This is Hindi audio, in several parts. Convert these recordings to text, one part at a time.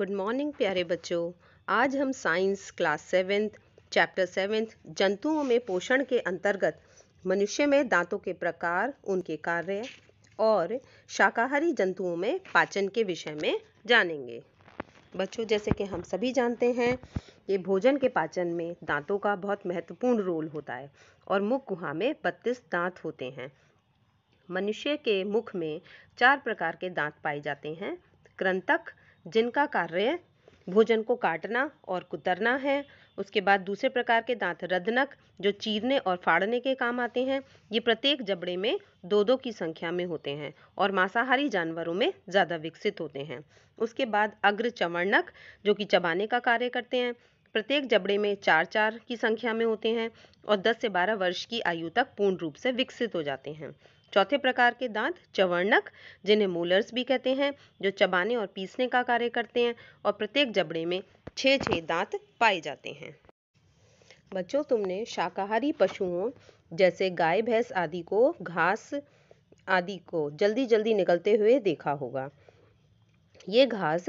गुड मॉर्निंग प्यारे बच्चों आज हम science class seventh chapter seventh जंतुओं में पोषण के अंतर्गत मनुष्य में दांतों के प्रकार उनके कार्य और शाकाहारी जंतुओं में पाचन के विषय में जानेंगे बच्चों जैसे कि हम सभी जानते हैं कि भोजन के पाचन में दांतों का बहुत महत्वपूर्ण रोल होता है और मुख गुहा में बत्तीस दांत होते हैं मनुष्य के मुख में चार प्रकार के दांत पाए जाते हैं क्रंतक जिनका कार्य भोजन को काटना और कुतरना है उसके बाद दूसरे प्रकार के दांत रदनक जो चीरने और फाड़ने के काम आते हैं ये प्रत्येक जबड़े में दो दो की संख्या में होते हैं और मांसाहारी जानवरों में ज़्यादा विकसित होते हैं उसके बाद अग्र चवर्णक जो कि चबाने का कार्य करते हैं प्रत्येक जबड़े में चार चार की संख्या में होते हैं और 10 से 12 वर्ष की आयु तक पूर्ण रूप से विकसित हो जाते हैं चौथे प्रकार के दांत चवर्णक जिन्हें मोलर्स भी कहते हैं जो चबाने और पीसने का कार्य करते हैं और प्रत्येक जबड़े में छः छः दांत पाए जाते हैं बच्चों तुमने शाकाहारी पशुओं जैसे गाय भैंस आदि को घास आदि को जल्दी जल्दी निकलते हुए देखा होगा ये घास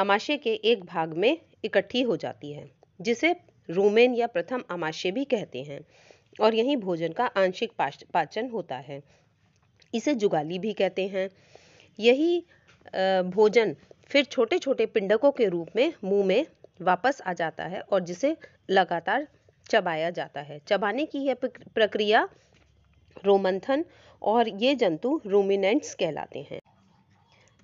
अमाशे के एक भाग में इकट्ठी हो जाती है जिसे रूमेन या प्रथम अमाशे भी कहते हैं और यही भोजन का आंशिक पाचन होता है इसे जुगाली भी कहते हैं यही भोजन फिर छोटे छोटे पिंडकों के रूप में मुंह में वापस आ जाता है और जिसे लगातार चबाया जाता है चबाने की यह प्रक्रिया रोमंथन और ये जंतु रोमिनेंट्स कहलाते हैं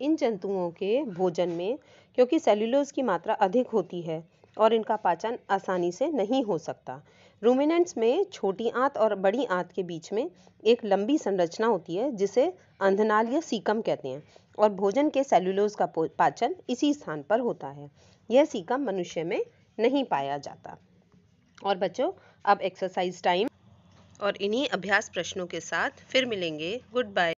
इन जंतुओं के भोजन में क्योंकि सेल्यूलोज की मात्रा अधिक होती है और इनका पाचन आसानी से नहीं हो सकता रूमिनेंट्स में छोटी आंत और बड़ी आंत के बीच में एक लंबी संरचना होती है जिसे अंधनाल या सीकम कहते हैं और भोजन के सेल्यूलोज का पाचन इसी स्थान पर होता है यह सीकम मनुष्य में नहीं पाया जाता और बच्चों अब एक्सरसाइज टाइम और इन्हीं अभ्यास प्रश्नों के साथ फिर मिलेंगे गुड बाय